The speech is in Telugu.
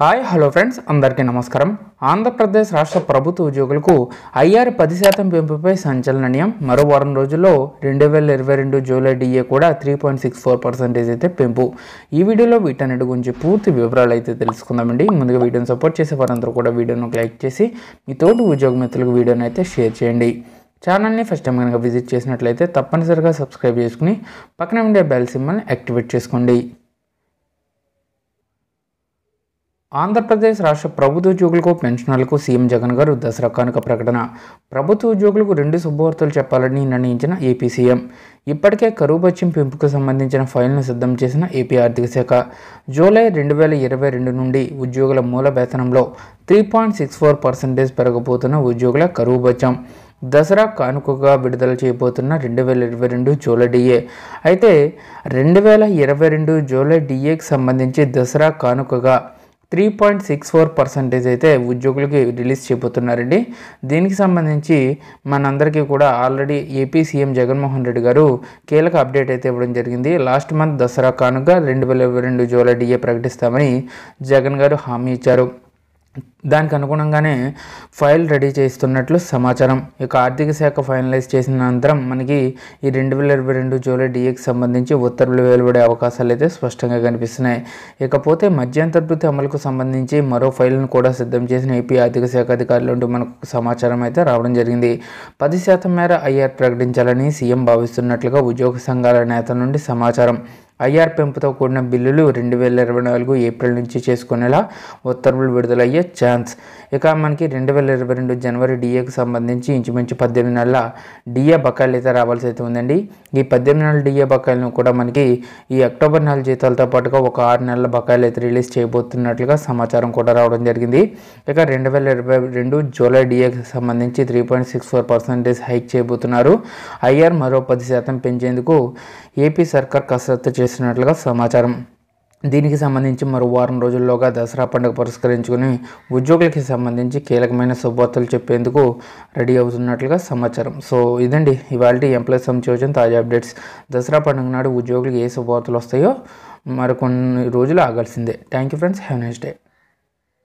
హాయ్ హలో ఫ్రెండ్స్ అందరికీ నమస్కారం ఆంధ్రప్రదేశ్ రాష్ట్ర ప్రభుత్వ ఉద్యోగులకు ఐఆర్ పది శాతం పెంపుపై నియం మరో వారం రోజుల్లో రెండు వేల ఇరవై రెండు జూలై డిఏ కూడా three point six four percentage అయితే పెంపు ఈ వీడియోలో వీటన్నిటి గురించి పూర్తి వివరాలు అయితే తెలుసుకుందామండి ముందుగా వీడియోని సపోర్ట్ చేసే వారందరూ కూడా వీడియోను లైక్ చేసి మీ తోటి ఉద్యోగ మిత్రులకు వీడియోని అయితే షేర్ చేయండి ఛానల్ని ఫస్ట్ టైం కనుక విజిట్ చేసినట్లయితే తప్పనిసరిగా సబ్స్క్రైబ్ చేసుకుని పక్కన ఉండే బెల్ సింబల్ని యాక్టివేట్ చేసుకోండి ఆంధ్రప్రదేశ్ రాష్ట్ర ప్రభుత్వ ఉద్యోగులకు పెన్షనర్లకు సీఎం జగన్ గారు దసరా కానుక ప్రకటన ప్రభుత్వ ఉద్యోగులకు రెండు శుభవార్తలు చెప్పాలని నిర్ణయించిన ఏపీ సీఎం ఇప్పటికే కరువు బత్యం పెంపుకు సంబంధించిన ఫైల్ను సిద్ధం చేసిన ఏపీ ఆర్థిక శాఖ జూలై రెండు వేల ఇరవై రెండు నుండి ఉద్యోగుల మూల వేతనంలో three point six four percentage పెరగబోతున్న ఉద్యోగుల కరువు దసరా కానుకగా విడుదల చేయబోతున్న రెండు వేల ఇరవై రెండు జూలై డిఏ అయితే రెండు వేల ఇరవై రెండు జూలై డిఏకి సంబంధించి దసరా కానుకగా three point six four percentage అయితే ఉద్యోగులకి రిలీజ్ చేయబోతున్నారండి దీనికి సంబంధించి మనందరికీ కూడా already AP CM Jaganmohan Reddy గారు కీలక అప్డేట్ అయితే ఇవ్వడం జరిగింది లాస్ట్ మంత్ దసరా కానుక రెండు వేల ఇరవై రెండు జూలై డిఏ ప్రకటిస్తామని జగన్ గారు హామీ ఇచ్చారు దానికి అనుగుణంగానే ఫైల్ రెడీ చేస్తున్నట్లు సమాచారం ఇక ఆర్థిక శాఖ ఫైనలైజ్ చేసిన అనంతరం మనకి ఈ రెండు వేల ఇరవై రెండు జూలై డిఏకి e సంబంధించి ఉత్తర్వులు వెలువడే అవకాశాలు అయితే స్పష్టంగా కనిపిస్తున్నాయి ఇకపోతే వృత్తి అమలుకు సంబంధించి మరో ఫైల్ను కూడా సిద్ధం చేసిన ఏపీ ఆర్థిక శాఖ అధికారులు మనకు సమాచారం అయితే రావడం జరిగింది పది శాతం మేర ఐఆర్ ప్రకటించాలని సీఎం భావిస్తున్నట్లుగా ఉద్యోగ సంఘాల నేత నుండి సమాచారం ఐఆర్ పెంపుతో కూడిన బిల్లులు రెండు వేల ఇరవై నాలుగు ఏప్రిల్ నుంచి చేసుకునేలా ఉత్తర్వులు విడుదలయ్యే ఛాన్స్ ఇక మనకి రెండు వేల ఇరవై రెండు జనవరి డిఏకి సంబంధించి ఇంచుమించు పద్దెనిమిది నెలల డిఏ బకాయిలు అయితే రావాల్సి అయితే ఉందండి ఈ పద్దెనిమిది నెలల డిఏ బకాయిలను కూడా మనకి ఈ అక్టోబర్ నెల జీతాలతో పాటుగా ఒక ఆరు నెలల బకాయిలు అయితే రిలీజ్ చేయబోతున్నట్లుగా సమాచారం కూడా రావడం జరిగింది ఇక రెండు వేల ఇరవై రెండు జూలై డిఏకి సంబంధించి three point six four percentage hike చేయబోతున్నారు ఐఆర్ మరో పది శాతం పెంచేందుకు ఏపీ సర్కార్ కసరత్తు చేస్తున్నట్లుగా సమాచారం దీనికి సంబంధించి మరో వారం రోజుల్లోగా దసరా పండుగ పురస్కరించుకుని ఉద్యోగులకి సంబంధించి కీలకమైన శుభార్తలు చెప్పేందుకు రెడీ అవుతున్నట్లుగా సమాచారం సో ఇదండి ఇవాళ ఎంప్లాయీస్ సంచోచన తాజా అప్డేట్స్ దసరా పండుగ నాడు ఉద్యోగులకు ఏ శుభార్తలు వస్తాయో మరికొన్ని రోజులు ఆగాల్సిందే thank you friends have next day